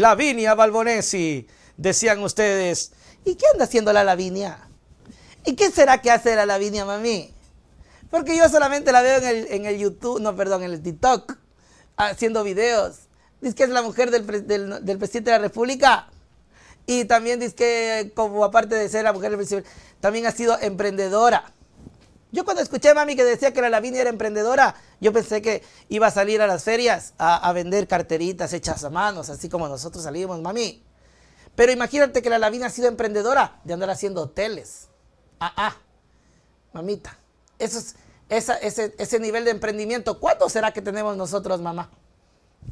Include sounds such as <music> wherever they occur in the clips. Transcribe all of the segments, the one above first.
Lavinia Balbonesi, decían ustedes. ¿Y qué anda haciendo la Lavinia? ¿Y qué será que hace la Lavinia, mami? Porque yo solamente la veo en el, YouTube, no, perdón, en el TikTok, haciendo videos. Dice que es la mujer del, del presidente de la República. Y también dice que, como aparte de ser la mujer del presidente, también ha sido emprendedora. Yo cuando escuché a mami que decía que la Lavinia era emprendedora, yo pensé que iba a salir a las ferias a, vender carteritas hechas a manos, así como nosotros salimos, mami. Pero imagínate que la Lavinia ha sido emprendedora de andar haciendo hoteles. Ah, ah, mamita. Eso es, ese, ese nivel de emprendimiento, ¿cuánto será que tenemos nosotros, mamá?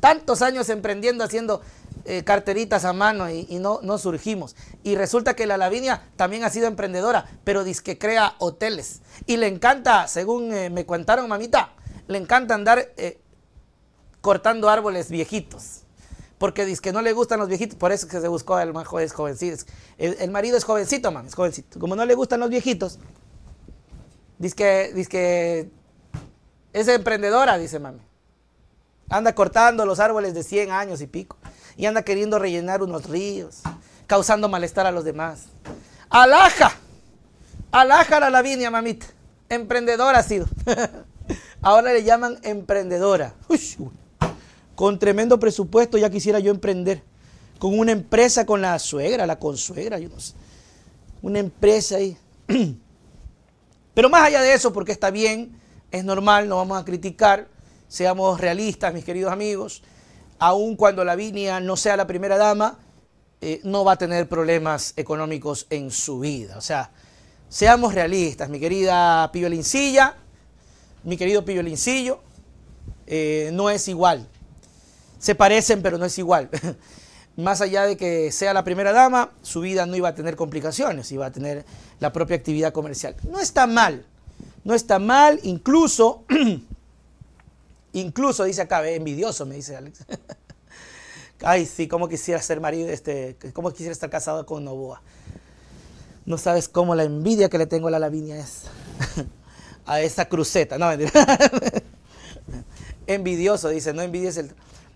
tantos años emprendiendo, haciendo eh, carteritas a mano y, no, surgimos. Y resulta que la Lavinia también ha sido emprendedora, pero dice que crea hoteles. Y le encanta, según eh, me contaron mamita, le encanta andar eh, cortando árboles viejitos. Porque dice que no le gustan los viejitos, por eso que se buscó el más joven, jovencito. El, marido es jovencito, mami, es jovencito. Como no le gustan los viejitos, dice que, dice que es emprendedora, dice mami. Anda cortando los árboles de 100 años y pico. Y anda queriendo rellenar unos ríos, causando malestar a los demás. Alaja. Alaja la Lavinia, mamita. Emprendedora ha sido. <laughs> Ahora le llaman emprendedora. con tremendo presupuesto ya quisiera yo emprender. Con una empresa, con la suegra, la consuegra, yo no sé. Una empresa ahí. <clears throat> Pero más allá de eso, porque está bien, es normal, no vamos a criticar. Seamos realistas, mis queridos amigos. Aun cuando la Lavinia no sea la primera dama, eh, no va a tener problemas económicos en su vida. O sea, seamos realistas, mi querida Lincilla mi querido Piolincillo, eh, no es igual. Se parecen, pero no es igual. <laughs> Más allá de que sea la primera dama, su vida no iba a tener complicaciones, iba a tener la propia actividad comercial. No está mal, no está mal, incluso <clears throat> Incluso dice acá, eh, envidioso, me dice Alex. <laughs> Ay, sí, cómo quisiera ser marido, este, cómo quisiera estar casado con Novoa. No sabes cómo la envidia que le tengo a la Lavinia es. <laughs> a esa cruceta, no, <laughs> Envidioso, dice, no envidies el...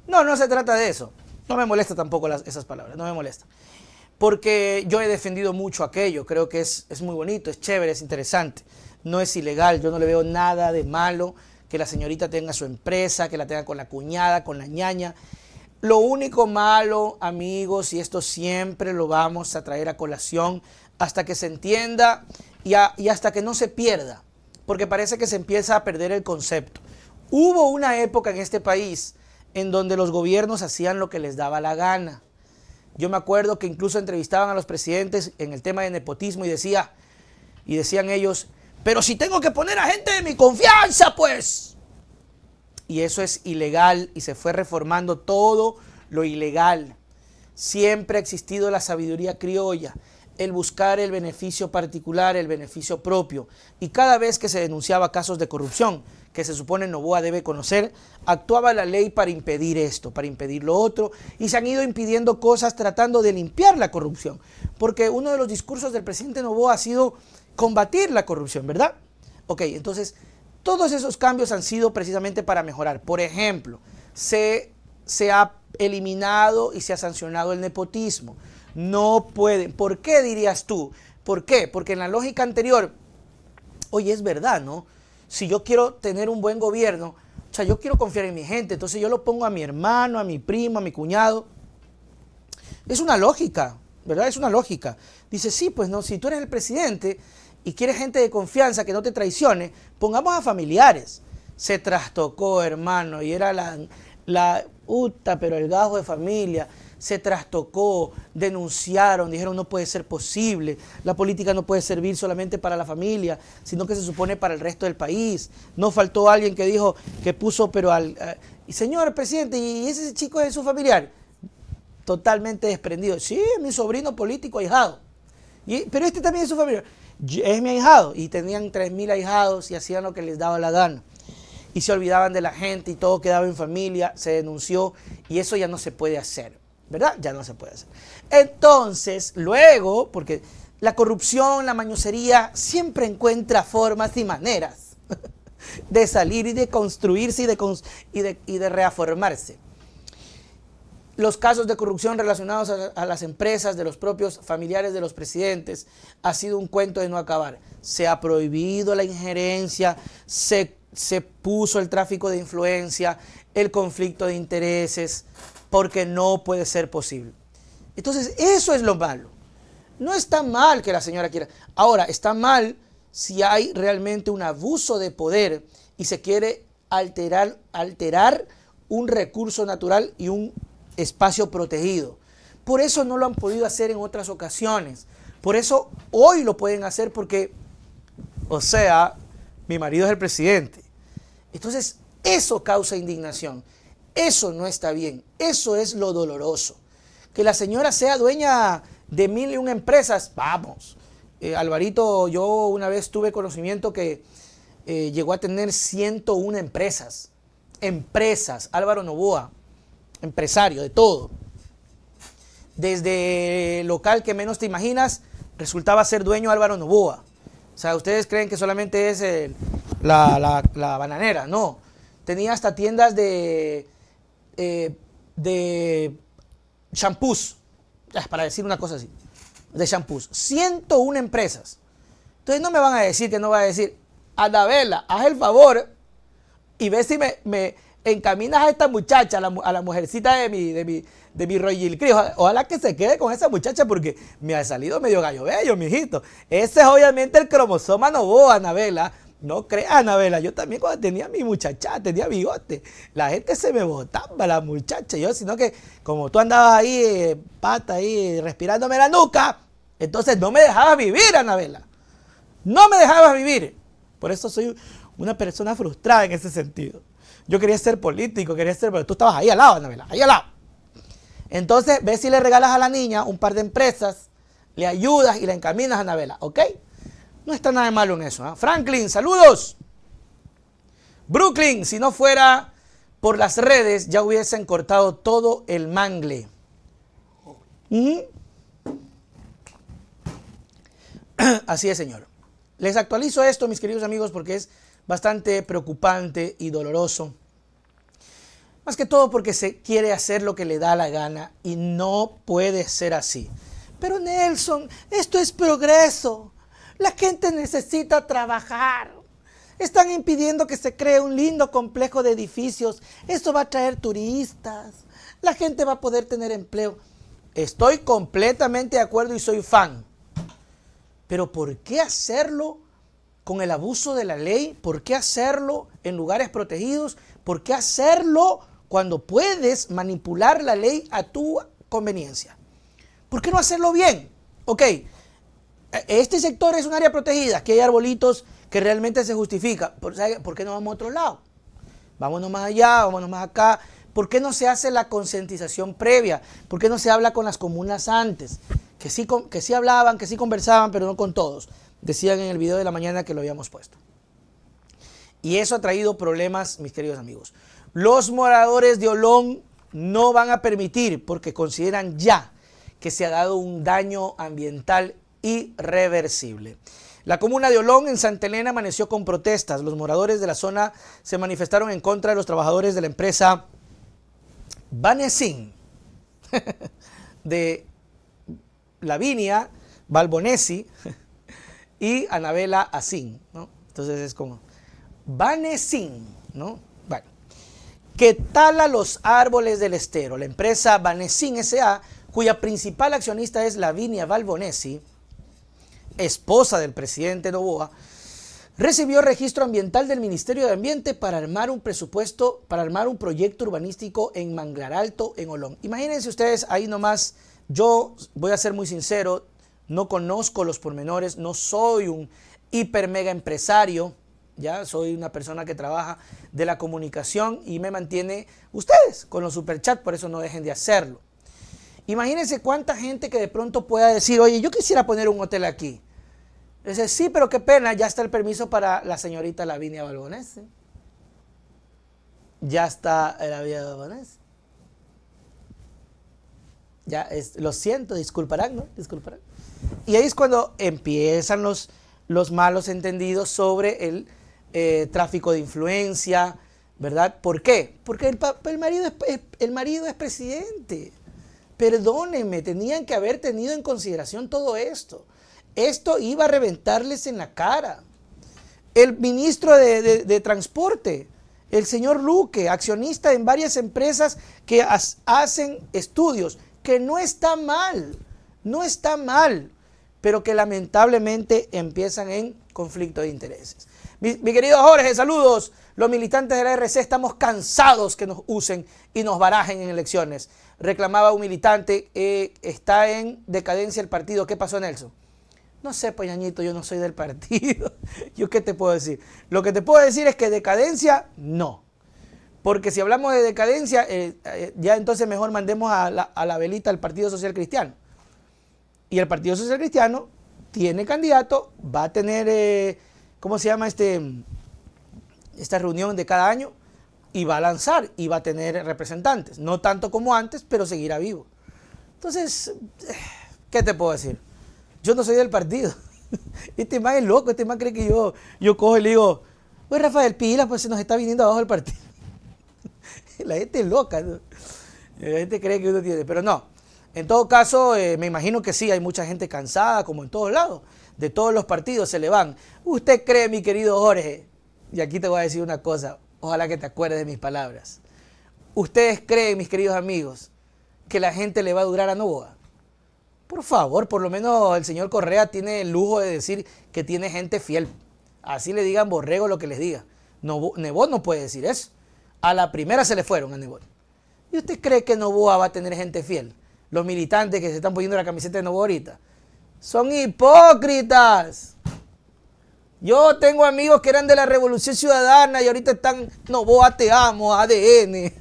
No, no se trata de eso. No me molesta tampoco esas palabras, no me molesta. Porque yo he defendido mucho aquello, creo que es, es muy bonito, es chévere, es interesante. No es ilegal, yo no le veo nada de malo que la señorita tenga su empresa, que la tenga con la cuñada, con la ñaña. Lo único malo, amigos, y esto siempre lo vamos a traer a colación hasta que se entienda y, hasta que no se pierda, porque parece que se empieza a perder el concepto. Hubo una época en este país en donde los gobiernos hacían lo que les daba la gana. Yo me acuerdo que incluso entrevistaban a los presidentes en el tema de nepotismo y decía, y decían ellos, pero si tengo que poner a gente de mi confianza, pues. Y eso es ilegal y se fue reformando todo lo ilegal. Siempre ha existido la sabiduría criolla, el buscar el beneficio particular, el beneficio propio. Y cada vez que se denunciaba casos de corrupción, que se supone Novoa debe conocer, actuaba la ley para impedir esto, para impedir lo otro, y se han ido impidiendo cosas tratando de limpiar la corrupción. Porque uno de los discursos del presidente Novoa ha sido combatir la corrupción, ¿verdad? Ok, entonces todos esos cambios han sido precisamente para mejorar. Por ejemplo, se, ha eliminado y se ha sancionado el nepotismo. No pueden. ¿Por qué dirías tú? ¿Por qué? Porque en la lógica anterior, oye, es verdad, ¿no? Si yo quiero tener un buen gobierno, o sea, yo quiero confiar en mi gente, entonces yo lo pongo a mi hermano, a mi primo, a mi cuñado. Es una lógica, ¿verdad? Es una lógica. Dice, sí, pues no, si tú eres el presidente, y quieres gente de confianza que no te traicione, pongamos a familiares. Se trastocó, hermano, y era la, la uta, pero el gajo de familia. Se trastocó, denunciaron, dijeron no puede ser posible, la política no puede servir solamente para la familia, sino que se supone para el resto del país. No faltó alguien que dijo que puso, pero al... Eh, y señor presidente, ¿y ese chico es su familiar? Totalmente desprendido. Sí, es mi sobrino político ahijado. Y, pero este también es su familiar es mi ahijado. Y tenían 3.000 ahijados y hacían lo que les daba la gana. Y se olvidaban de la gente y todo quedaba en familia, se denunció y eso ya no se puede hacer, ¿verdad? Ya no se puede hacer. Entonces, luego, porque la corrupción, la mañosería, siempre encuentra formas y maneras <laughs> de salir y de construirse y de, y de, y de reaformarse los casos de corrupción relacionados a, las empresas de los propios familiares de los presidentes ha sido un cuento de no acabar. Se ha prohibido la injerencia, se, se puso el tráfico de influencia, el conflicto de intereses, porque no puede ser posible. Entonces, eso es lo malo. No está mal que la señora quiera. Ahora, está mal si hay realmente un abuso de poder y se quiere alterar, alterar un recurso natural y un espacio protegido. Por eso no lo han podido hacer en otras ocasiones. Por eso hoy lo pueden hacer porque, o sea, mi marido es el presidente. Entonces, eso causa indignación. Eso no está bien. Eso es lo doloroso. Que la señora sea dueña de mil y una empresas, vamos. Eh, Alvarito, yo una vez tuve conocimiento que eh, llegó a tener 101 empresas. Empresas, Álvaro Novoa empresario, de todo. Desde el local que menos te imaginas, resultaba ser dueño Álvaro Novoa. O sea, ustedes creen que solamente es la, bananera, no. Tenía hasta tiendas de, eh, de shampoos, ah, para decir una cosa así, de champús. 101 empresas. Entonces no me van a decir que no va a decir, Adabela, haz el favor y ve si me, encaminas a esta muchacha, a la, mujercita de mi, de mi, de Roy ojalá, que se quede con esa muchacha porque me ha salido medio gallo bello, mijito. Ese es obviamente el cromosoma Novoa, Anabela. No creas, Anabela, yo también cuando tenía mi muchacha, tenía bigote, la gente se me botaba, la muchacha, yo, sino que como tú andabas ahí, eh, pata ahí, respirándome la nuca, entonces no me dejabas vivir, Anabela. No me dejabas vivir. Por eso soy una persona frustrada en ese sentido. Yo quería ser político, quería ser, pero tú estabas ahí al lado, Anabela, ahí al lado. Entonces, ves si le regalas a la niña un par de empresas, le ayudas y la encaminas a Anabela, ¿ok? No está nada de malo en eso. ¿ah? Franklin, saludos. Brooklyn, si no fuera por las redes, ya hubiesen cortado todo el mangle. <clears throat> Así es, señor. Les actualizo esto, mis queridos amigos, porque es bastante preocupante y doloroso. Más que todo porque se quiere hacer lo que le da la gana y no puede ser así. Pero Nelson, esto es progreso. La gente necesita trabajar. Están impidiendo que se cree un lindo complejo de edificios. Esto va a traer turistas. La gente va a poder tener empleo. Estoy completamente de acuerdo y soy fan. Pero ¿por qué hacerlo con el abuso de la ley? ¿Por qué hacerlo en lugares protegidos? ¿Por qué hacerlo cuando puedes manipular la ley a tu conveniencia? ¿Por qué no hacerlo bien? Ok, este sector es un área protegida, aquí hay arbolitos que realmente se justifica. ¿Por qué no vamos a otro lado? Vámonos más allá, vámonos más acá. ¿Por qué no se hace la concientización previa? ¿Por qué no se habla con las comunas antes? Que sí, que sí hablaban, que sí conversaban, pero no con todos decían en el video de la mañana que lo habíamos puesto. Y eso ha traído problemas, mis queridos amigos. Los moradores de Olón no van a permitir, porque consideran ya que se ha dado un daño ambiental irreversible. La comuna de Olón en Santa Elena amaneció con protestas. Los moradores de la zona se manifestaron en contra de los trabajadores de la empresa Vanesin <laughs> de Lavinia Balbonesi y Anabela Asín, ¿no? Entonces es como Vanesín, ¿no? ¿qué Que tala los árboles del estero. La empresa Vanesín S.A., cuya principal accionista es Lavinia Balbonesi, esposa del presidente Novoa, recibió registro ambiental del Ministerio de Ambiente para armar un presupuesto, para armar un proyecto urbanístico en Manglar Alto, en Olón. Imagínense ustedes ahí nomás, yo voy a ser muy sincero, no conozco los pormenores, no soy un hiper mega empresario, ya soy una persona que trabaja de la comunicación y me mantiene ustedes con los superchats, por eso no dejen de hacerlo. Imagínense cuánta gente que de pronto pueda decir, oye, yo quisiera poner un hotel aquí. Dice, sí, pero qué pena, ya está el permiso para la señorita Lavinia Balbonés. Ya está la vida Balbonés. Ya, lo siento, disculparán, ¿no? Disculparán. Y ahí es cuando empiezan los, los malos entendidos sobre el eh, tráfico de influencia, ¿verdad? ¿Por qué? Porque el, marido es, el marido es presidente. Perdónenme, tenían que haber tenido en consideración todo esto. Esto iba a reventarles en la cara. El ministro de, Transporte, el señor Luque, accionista en varias empresas que hacen estudios, que no está mal, no está mal, pero que lamentablemente empiezan en conflicto de intereses. Mi, querido Jorge, saludos. Los militantes de la RC estamos cansados que nos usen y nos barajen en elecciones. Reclamaba un militante, eh, está en decadencia el partido. ¿Qué pasó, Nelson? No sé, poñañito, pues, yo no soy del partido. <laughs> ¿Yo qué te puedo decir? Lo que te puedo decir es que decadencia, no. Porque si hablamos de decadencia, eh, eh, ya entonces mejor mandemos a la, velita al Partido Social Cristiano. Y el Partido Social Cristiano tiene candidato, va a tener, eh, ¿cómo se llama este? Esta reunión de cada año y va a lanzar y va a tener representantes. No tanto como antes, pero seguirá vivo. Entonces, ¿qué te puedo decir? Yo no soy del partido. <laughs> Este man es loco, este man cree que yo, yo cojo y le digo, pues Rafael Pila, pues se nos está viniendo abajo el partido. <laughs> la gente es loca. La gente cree que uno tiene, pero no. En todo caso, eh, me imagino que sí, hay mucha gente cansada, como en todos lados. De todos los partidos se le van. Usted cree, mi querido Jorge, y aquí te voy a decir una cosa, ojalá que te acuerdes de mis palabras. ¿Ustedes creen, mis queridos amigos, que la gente le va a durar a Novoa? Por favor, por lo menos el señor Correa tiene el lujo de decir que tiene gente fiel. Así le digan borrego lo que les diga. Novoa no puede decir eso. A la primera se le fueron a Novoa. ¿Y usted cree que Novoa va a tener gente fiel? Los militantes que se están poniendo la camiseta de Novoa ahorita. Son hipócritas. Yo tengo amigos que eran de la Revolución Ciudadana y ahorita están Novoa te amo, ADN.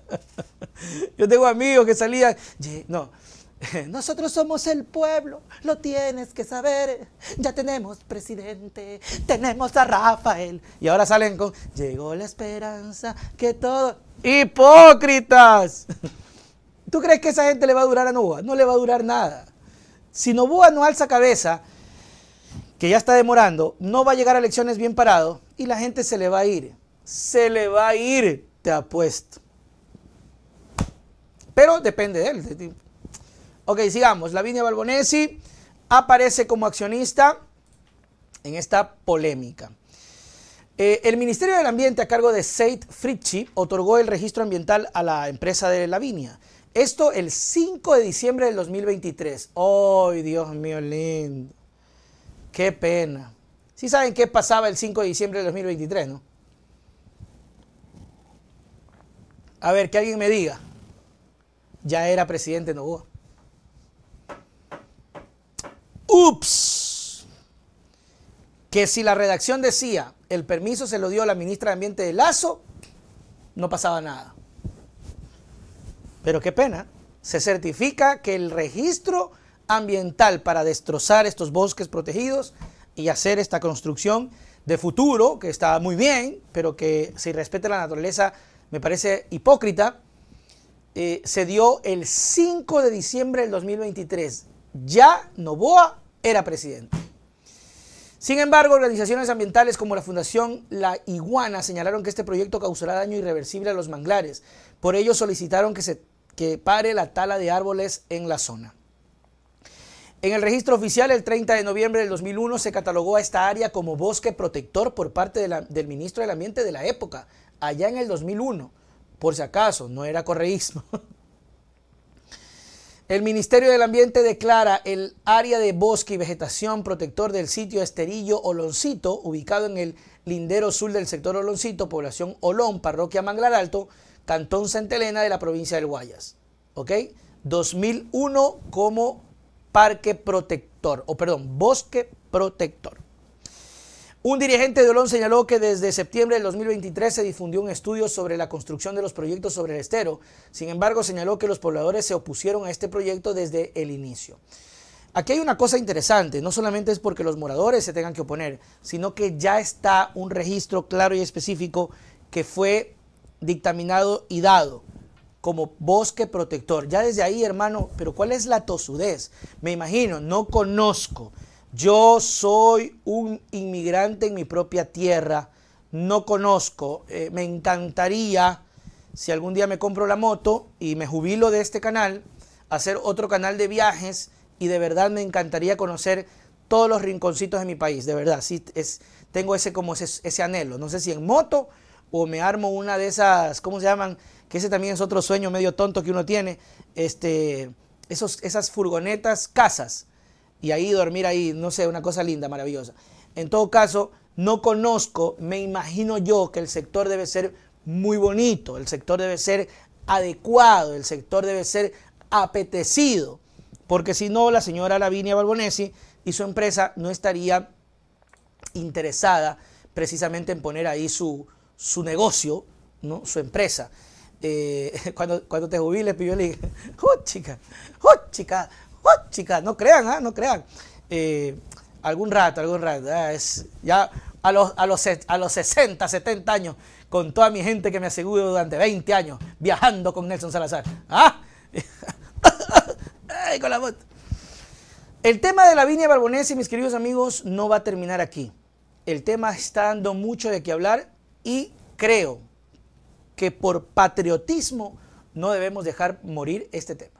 <laughs> Yo tengo amigos que salían, no, <laughs> Nosotros somos el pueblo, lo tienes que saber. Ya tenemos presidente, tenemos a Rafael. Y ahora salen con, llegó la esperanza que todo... ¡Hipócritas! <laughs> ¿Tú crees que esa gente le va a durar a Novoa? No le va a durar nada. Si Novoa no alza cabeza, que ya está demorando, no va a llegar a elecciones bien parado y la gente se le va a ir. Se le va a ir, te apuesto. Pero depende de él. Ok, sigamos. Lavinia Balbonesi aparece como accionista en esta polémica. Eh, el Ministerio del Ambiente a cargo de Seid Fritschi otorgó el registro ambiental a la empresa de Lavinia. Esto el 5 de diciembre del 2023. ¡Ay, Dios mío lindo! ¡Qué pena! Sí saben qué pasaba el 5 de diciembre del 2023, ¿no? A ver, que alguien me diga. Ya era presidente no ups, que si la redacción decía el permiso se lo dio la ministra de Ambiente de Lazo, no pasaba nada. Pero qué pena, se certifica que el registro ambiental para destrozar estos bosques protegidos y hacer esta construcción de futuro, que está muy bien, pero que si respeta la naturaleza me parece hipócrita, eh, se dio el 5 de diciembre del 2023. Ya Novoa era presidente. Sin embargo, organizaciones ambientales como la Fundación La Iguana señalaron que este proyecto causará daño irreversible a los manglares. Por ello solicitaron que se que pare la tala de árboles en la zona. En el registro oficial, el 30 de noviembre del 2001, se catalogó a esta área como bosque protector por parte del ministro del Ambiente de la época, allá en el 2001. Por si acaso, no era correísmo. <laughs> El Ministerio del Ambiente declara el área de bosque y vegetación protector del sitio Esterillo Oloncito, ubicado en el lindero sur del sector Oloncito, población Olón, parroquia Manglar Alto, cantón Santa Elena de la provincia del Guayas. ¿Ok? 2001 como parque protector, o perdón, bosque protector. Un dirigente de Olón señaló que desde septiembre del 2023 se difundió un estudio sobre la construcción de los proyectos sobre el estero. Sin embargo, señaló que los pobladores se opusieron a este proyecto desde el inicio. Aquí hay una cosa interesante, no solamente es porque los moradores se tengan que oponer, sino que ya está un registro claro y específico que fue dictaminado y dado como bosque protector. Ya desde ahí, hermano, pero ¿cuál es la tosudez? Me imagino, no conozco yo soy un inmigrante en mi propia tierra, no conozco, eh, me encantaría, si algún día me compro la moto y me jubilo de este canal, hacer otro canal de viajes y de verdad me encantaría conocer todos los rinconcitos de mi país, de verdad, sí, es, tengo ese, como ese, ese anhelo, no sé si en moto o me armo una de esas, ¿cómo se llaman? Que ese también es otro sueño medio tonto que uno tiene, este, esos, esas furgonetas, casas, y ahí dormir ahí, no sé, una cosa linda, maravillosa. En todo caso, no conozco, me imagino yo que el sector debe ser muy bonito, el sector debe ser adecuado, el sector debe ser apetecido, porque si no, la señora Lavinia Balbonesi y su empresa no estaría interesada precisamente en poner ahí su, su negocio, ¿no? su empresa. Eh, <laughs> cuando, cuando te jubiles, le <laughs> ¡oh, chica! ¡oh, chica! ¡Oh, chicas, no crean, ¿ah? no crean. Eh, algún rato, algún rato. Ah, es, ya a los, a, los, a los 60, 70 años, con toda mi gente que me aseguro durante 20 años, viajando con Nelson Salazar. ¿Ah? <laughs> Ay, con la voz. El tema de la viña Barbonesi, mis queridos amigos, no va a terminar aquí. El tema está dando mucho de qué hablar y creo que por patriotismo no debemos dejar morir este tema.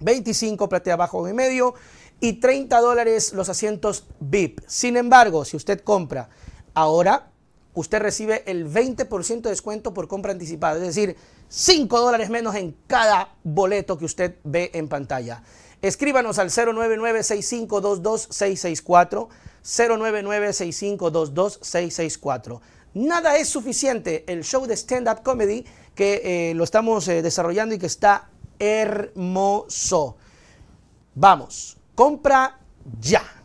25 platea abajo y medio y 30 dólares los asientos VIP. Sin embargo, si usted compra ahora, usted recibe el 20% de descuento por compra anticipada, es decir, 5 dólares menos en cada boleto que usted ve en pantalla. Escríbanos al 099 0996522664. Nada es suficiente, el show de stand-up comedy que eh, lo estamos eh, desarrollando y que está hermoso. Vamos, compra ya.